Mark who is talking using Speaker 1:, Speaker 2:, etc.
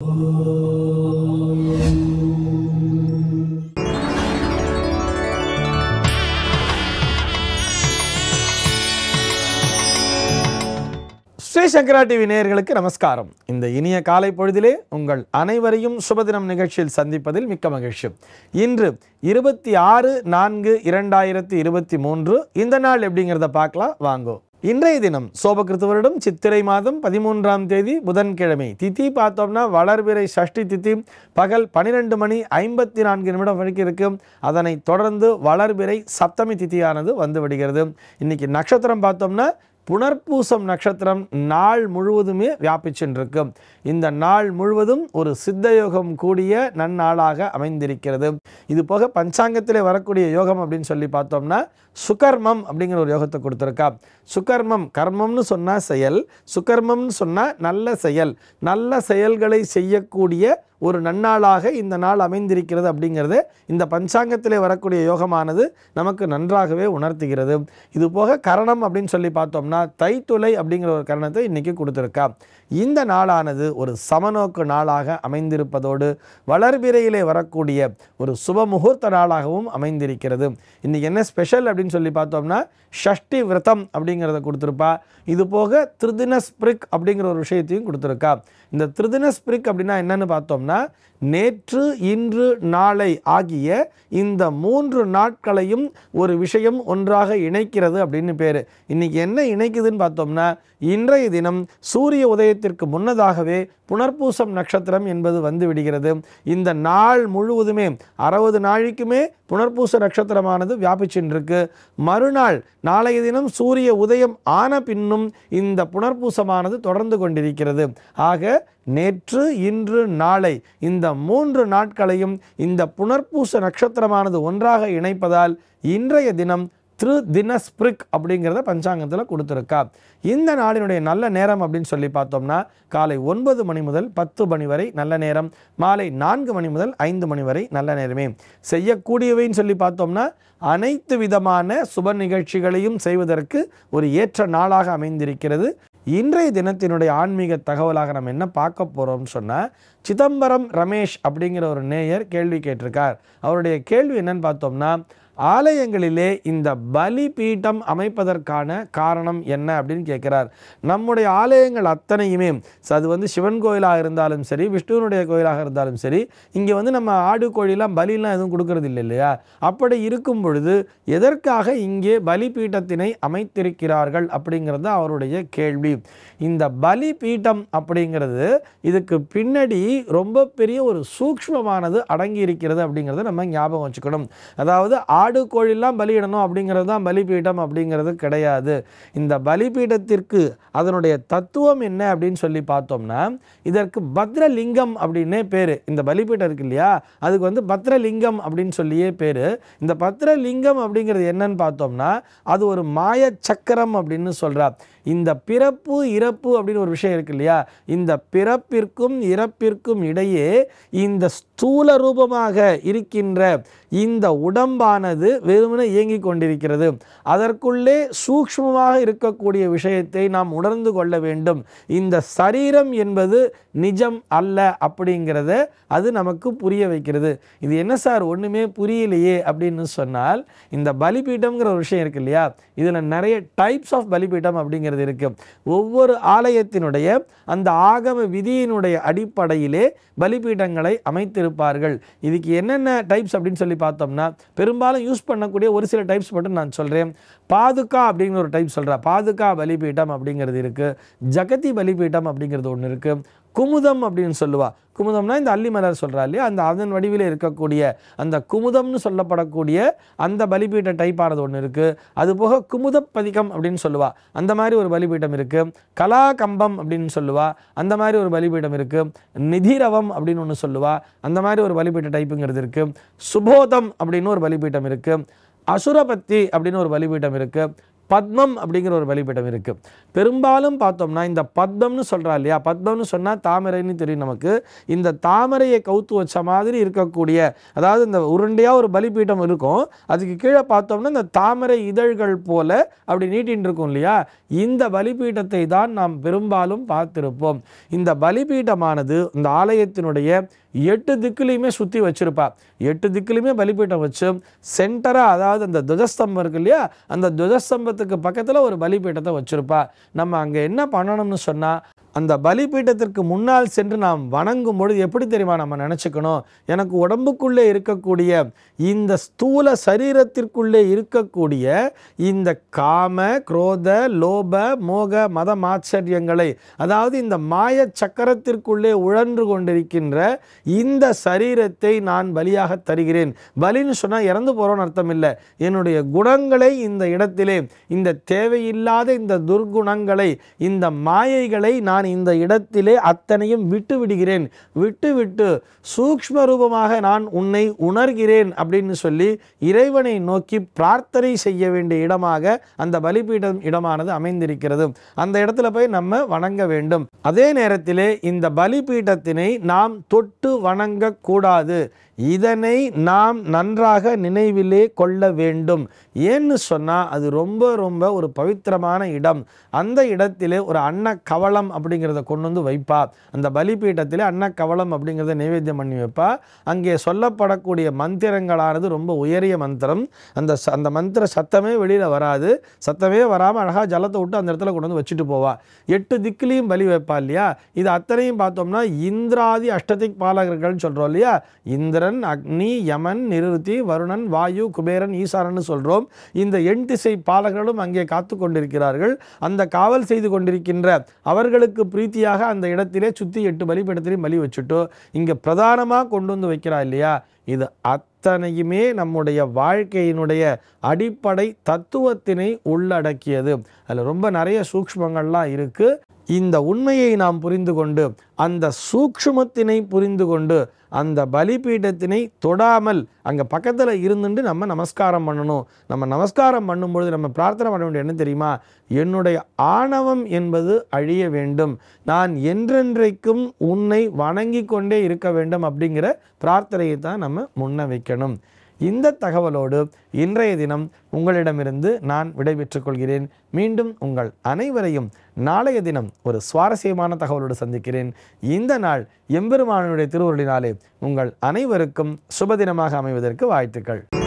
Speaker 1: Sri Sankara TV நேயர்களுக்கு நமஸ்காரம் இந்த இனிய காலை பொழுதிலே உங்கள் அனைவரையும் சுபதினம் நிகழ்ச்சியில் சந்திப்பதில் மிக்க மகிழ்ச்சி இன்று இருபத்தி ஆறு நான்கு இரண்டாயிரத்தி இருபத்தி மூன்று இந்த நாள் எப்படிங்கிறத பார்க்கலாம் வாங்கோ இன்றைய தினம் சோபகிருத்து வருடம் சித்திரை மாதம் பதிமூன்றாம் தேதி புதன்கிழமை திதி பார்த்தோம்னா வளர்பிறை சஷ்டி தித்தி பகல் பனிரெண்டு மணி ஐம்பத்தி நான்கு நிமிடம் வரைக்கும் இருக்கும் அதனை தொடர்ந்து வளர்பிறை சப்தமி திதியானது வந்து விடுகிறது இன்னைக்கு நட்சத்திரம் பார்த்தோம்னா புனர்பூசம் நட்சத்திரம் நாள் முழுவதுமே வியாபிச்சென்றிருக்கும் இந்த நாள் முழுவதும் ஒரு சித்தயோகம் கூடிய நன்னாளாக அமைந்திருக்கிறது இது போக பஞ்சாங்கத்திலே வரக்கூடிய யோகம் அப்படின்னு சொல்லி பார்த்தோம்னா சுகர்மம் அப்படிங்கிற ஒரு யோகத்தை கொடுத்துருக்கா சுகர்மம் கர்மம்னு சொன்னால் செயல் சுகர்மம்னு சொன்னால் நல்ல செயல் நல்ல செயல்களை செய்யக்கூடிய ஒரு நன்னாளாக இந்த நாள் அமைந்திருக்கிறது அப்படிங்கிறது இந்த பஞ்சாங்கத்திலே வரக்கூடிய யோகமானது நமக்கு நன்றாகவே உணர்த்துகிறது இது போக கரணம் அப்படின்னு சொல்லி பார்த்தோம்னா தைத்துளை அப்படிங்கிற ஒரு கரணத்தை இன்றைக்கி கொடுத்துருக்கா இந்த நாளானது ஒரு சமநோக்கு நாளாக அமைந்திருப்பதோடு வளர்பிறையிலே வரக்கூடிய ஒரு சுப முகூர்த்த நாளாகவும் அமைந்திருக்கிறது இன்றைக்கி என்ன ஸ்பெஷல் அப்படின்னு சொல்லி பார்த்தோம்னா ஷஷ்டி விரதம் அப்படிங்கிறத கொடுத்துருப்பா இது போக திருதின ஸ்பிரிக் அப்படிங்கிற ஒரு விஷயத்தையும் கொடுத்துருக்கா இந்த திருதின ஸ்பிரிக் அப்படின்னா என்னென்னு பார்த்தோம்னா நேற்று இன்று நாளை ஆகிய இந்த மூன்று நாட்களையும் ஒரு விஷயம் ஒன்றாக இணைக்கிறது அப்படின்னு பேர் இன்றைக்கி என்ன இணைக்குதுன்னு பார்த்தோம்னா இன்றைய தினம் சூரிய உதயத்தை சமயத்திற்கு முன்னதாகவே புனர்பூசம் நட்சத்திரம் என்பது வந்துவிடுகிறது இந்த நாள் முழுவதுமே அறுபது நாளைக்குமே புனர்பூச நட்சத்திரமானது வியாபிச்சென்றிருக்கு மறுநாள் நாளைய தினம் சூரிய உதயம் ஆன பின்னும் இந்த புனர்பூசமானது தொடர்ந்து கொண்டிருக்கிறது ஆக நேற்று இன்று நாளை இந்த மூன்று நாட்களையும் இந்த புனர்பூச நட்சத்திரமானது ஒன்றாக இணைப்பதால் இன்றைய தினம் திரு தினஸ்பிரிக் அப்படிங்கிறத பஞ்சாங்கத்தில் கொடுத்துருக்கா இந்த நாளினுடைய நல்ல நேரம் அப்படின்னு சொல்லி பார்த்தோம்னா காலை ஒன்பது மணி முதல் பத்து மணி வரை நல்ல நேரம் மாலை நான்கு மணி முதல் ஐந்து மணி வரை நல்ல நேரமே செய்யக்கூடியவைன்னு சொல்லி பார்த்தோம்னா அனைத்து விதமான சுப நிகழ்ச்சிகளையும் செய்வதற்கு ஒரு ஏற்ற நாளாக அமைந்திருக்கிறது இன்றைய தினத்தினுடைய ஆன்மீக தகவலாக நம்ம என்ன பார்க்க போகிறோம்னு சொன்னால் சிதம்பரம் ரமேஷ் அப்படிங்கிற ஒரு நேயர் கேள்வி கேட்டிருக்கார் அவருடைய கேள்வி என்னன்னு பார்த்தோம்னா ஆலயங்களிலே இந்த பலி பீட்டம் அமைப்பதற்கான காரணம் என்ன அப்படின்னு கேட்குறார் நம்முடைய ஆலயங்கள் அத்தனையுமே அது வந்து சிவன் கோயிலாக இருந்தாலும் சரி விஷ்ணுவனுடைய கோயிலாக இருந்தாலும் சரி இங்கே வந்து நம்ம ஆடு கோழிலாம் பலிலாம் எதுவும் கொடுக்கறது இல்லை இல்லையா அப்படி இருக்கும் பொழுது எதற்காக இங்கே பலி பீட்டத்தினை அமைத்திருக்கிறார்கள் அப்படிங்கிறது அவருடைய கேள்வி இந்த பலி பீட்டம் அப்படிங்கிறது இதுக்கு பின்னாடி ரொம்ப பெரிய ஒரு சூக்ஷ்மமானது அடங்கி இருக்கிறது அப்படிங்கிறத நம்ம ஞாபகம் வச்சுக்கணும் அதாவது ஆ ஆடு கோழிலாம் பலியிடணும் அப்படிங்கிறது தான் பலிபீடம் அப்படிங்கிறது கிடையாது இந்த பலிபீடத்திற்கு அதனுடைய தத்துவம் என்ன அப்படின்னு சொல்லி பார்த்தோம்னா இதற்கு பத்ரலிங்கம் அப்படின்னே பேர் இந்த பலிபீடம் இருக்கு இல்லையா அதுக்கு வந்து பத்ரலிங்கம் அப்படின்னு சொல்லியே பேர் இந்த பத்ரலிங்கம் அப்படிங்கிறது என்னன்னு பார்த்தோம்னா அது ஒரு மாய சக்கரம் அப்படின்னு சொல்கிறார் இந்த பிறப்பு இறப்பு அப்படின்னு ஒரு விஷயம் இருக்கு இல்லையா இந்த பிறப்பிற்கும் இறப்பிற்கும் இடையே இந்த ஸ்தூல ரூபமாக இருக்கின்ற இந்த உடம்பானது அது வெறுமனே இயங்கிக் கொண்டிருக்கிறது அதற்குள்ளே சூக்மமாக இருக்கக்கூடிய விஷயத்தை நாம் உணர்ந்து கொள்ள வேண்டும் இந்த சரீரம் என்பது நிஜம் அல்ல அப்படிங்கிறத அது நமக்கு புரிய வைக்கிறது இது என்ன சார் ஒன்றுமே புரியலையே அப்படின்னு சொன்னால் இந்த பலிபீட்டம்ங்கிற ஒரு விஷயம் இருக்கு இல்லையா இதில் நிறைய டைப்ஸ் ஆஃப் பலிபீட்டம் அப்படிங்கிறது இருக்குது ஒவ்வொரு ஆலயத்தினுடைய அந்த ஆகம விதியினுடைய அடிப்படையிலே பலிபீட்டங்களை அமைத்திருப்பார்கள் இதுக்கு என்னென்ன டைப்ஸ் அப்படின்னு சொல்லி பார்த்தோம்னா பெரும்பாலும் யூஸ் பண்ணக்கூடிய ஒரு சில டைப்ஸ் மட்டும் நான் சொல்கிறேன் பாதுகா அப்படிங்கிற ஒரு டைப் சொல்கிறேன் பாதுகா பலிபீட்டம் அப்படிங்கிறது இருக்குது ஜகதி பலிபீட்டம் அப்படிங்கிறது ஒன்று இருக்குது குமுதம் அப்படின்னு சொல்லுவா குமுதம்னா இந்த அள்ளி மலர் சொல்கிறா இல்லையா அந்த அதன் வடிவில் இருக்கக்கூடிய அந்த குமுதம்னு சொல்லப்படக்கூடிய அந்த பலிபீட்ட டைப்பானது ஒன்று இருக்குது அது போக குமுத பதிகம் அப்படின்னு சொல்லுவா அந்த மாதிரி ஒரு பலிபீட்டம் இருக்குது கலாகம்பம் அப்படின்னு சொல்லுவா அந்த மாதிரி ஒரு பலிபீட்டம் இருக்குது நிதிரவம் அப்படின்னு ஒன்று சொல்லுவா அந்த மாதிரி ஒரு பலிபீட்ட டைப்புங்கிறது இருக்குது சுபோதம் அப்படின்னு ஒரு பலிபீட்டம் இருக்குது அசுரபத்தி அப்படின்னு ஒரு பலிபீட்டம் இருக்குது பத்மம் அப்படிங்கிற ஒரு வழிபடம் இருக்குது பெரும்பாலும் பார்த்தோம்னா இந்த பத்மம்னு சொல்கிறா இல்லையா பத்மம்னு சொன்னால் தாமரைன்னு தெரியும் நமக்கு இந்த தாமரையை கவுத்து வச்ச மாதிரி இருக்கக்கூடிய அதாவது இந்த உருண்டையாக ஒரு பலிபீட்டம் இருக்கும் அதுக்கு கீழே பார்த்தோம்னா இந்த தாமரை இதழ்கள் போல அப்படி நீட்டின் இருக்கும் இல்லையா இந்த பலிபீட்டத்தை தான் நாம் பெரும்பாலும் பார்த்திருப்போம் இந்த பலிபீட்டமானது இந்த ஆலயத்தினுடைய எட்டு திக்குலையுமே சுற்றி வச்சுருப்பா எட்டு திக்குலையுமே பலிபீட்டம் வச்சு சென்டராக அதாவது அந்த துவஜஸ்தம்பம் இருக்கு இல்லையா அந்த துவஜஸ்தம்பத்துக்கு பக்கத்தில் ஒரு பலிபீட்டத்தை வச்சுருப்பா நம்ம அங்கே என்ன பண்ணணும்னு சொன்னால் அந்த பலிபீட்டத்திற்கு முன்னால் சென்று நாம் வணங்கும் பொழுது எப்படி தெரியுமா நம்ம நினச்சிக்கணும் எனக்கு உடம்புக்குள்ளே இருக்கக்கூடிய இந்த ஸ்தூல சரீரத்திற்குள்ளே இருக்கக்கூடிய இந்த காம குரோத லோப மோக மத மாச்சரியங்களை அதாவது இந்த மாய சக்கரத்திற்குள்ளே உழன்று கொண்டிருக்கின்ற இந்த சரீரத்தை நான் பலியாக தருகிறேன் பலின்னு சொன்னால் இறந்து போகிறோன்னு அர்த்தம் இல்லை என்னுடைய குணங்களை இந்த இடத்திலே இந்த தேவையில்லாத இந்த துர்குணங்களை இந்த மாயைகளை நான் இந்த இடத்திலே அத்தனையும் விட்டு விடுகிறேன் விட்டு விட்டு சூக்ம ரூபமாக நான் உன்னை உணர்கிறேன் அப்படின்னு சொல்லி இறைவனை நோக்கி பிரார்த்தனை செய்ய வேண்டிய இடமாக அந்த பலிபீடம் இடமானது அமைந்திருக்கிறது அந்த இடத்துல போய் நம்ம வணங்க வேண்டும் அதே நேரத்திலே இந்த பலிபீடத்தினை நாம் தொட்டு வணங்கக்கூடாது இதனை நாம் நன்றாக நினைவிலே கொள்ள வேண்டும் ஏன்னு சொன்னால் அது ரொம்ப ரொம்ப ஒரு பவித்திரமான இடம் அந்த இடத்திலே ஒரு அன்ன கவலம் அப்படி அப்படிங்கிறத கொண்டு வந்து வைப்பா அந்த பலிபீட்டத்தில் அன்னக்கவளம் அப்படிங்கிறத நைவேத்தியம் பண்ணி வைப்பா அங்கே சொல்லப்படக்கூடிய மந்திரங்களானது ரொம்ப உயரிய மந்திரம் அந்த அந்த மந்திர சத்தமே வெளியில் வராது சத்தமே வராமல் அழகாக ஜலத்தை விட்டு அந்த இடத்துல கொண்டு வந்து வச்சுட்டு போவா எட்டு திக்கிலையும் பலி வைப்பா இல்லையா இது அத்தனையும் பார்த்தோம்னா இந்திராதி அஷ்டதிக் பாலகர்கள்னு சொல்கிறோம் இல்லையா இந்திரன் அக்னி யமன் நிருதி வருணன் வாயு குபேரன் ஈசாரன் சொல்கிறோம் இந்த எண் திசை பாலகர்களும் அங்கே காத்து கொண்டிருக்கிறார்கள் அந்த காவல் செய்து கொண்டிருக்கின்ற அவர்களுக்கு அல்லாவுக்கு பிரீத்தியாக அந்த இடத்திலே சுற்றி எட்டு பலிப்பீடத்திலையும் பலி வச்சுட்டோ இங்கே பிரதானமாக கொண்டு வந்து வைக்கிறா இல்லையா இது அத்தனையுமே நம்முடைய வாழ்க்கையினுடைய அடிப்படை தத்துவத்தினை உள்ளடக்கியது அதில் ரொம்ப நிறைய சூக்ஷ்மங்கள்லாம் இருக்குது இந்த உண்மையை நாம் புரிந்து கொண்டு அந்த சூக்ஷமத்தினை புரிந்து கொண்டு அந்த பலிபீடத்தினை தொடாமல் அங்கே பக்கத்தில் இருந்துட்டு நம்ம நமஸ்காரம் பண்ணணும் நம்ம நமஸ்காரம் பண்ணும்பொழுது நம்ம பிரார்த்தனை பண்ண வேண்டிய என்ன தெரியுமா என்னுடைய ஆணவம் என்பது அழிய வேண்டும் நான் என்றென்றைக்கும் உன்னை வணங்கி கொண்டே இருக்க வேண்டும் அப்படிங்கிற பிரார்த்தனையை தான் நம்ம முன்ன வைக்கணும் இந்த தகவலோடு இன்றைய தினம் உங்களிடமிருந்து நான் விடைபெற்றுக் கொள்கிறேன் மீண்டும் உங்கள் அனைவரையும் நாளைய தினம் ஒரு சுவாரஸ்யமான தகவலோடு சந்திக்கிறேன் இந்த நாள் எம்பெருமானனுடைய திருவுருளினாலே உங்கள் அனைவருக்கும் சுபதினமாக அமைவதற்கு வாழ்த்துக்கள்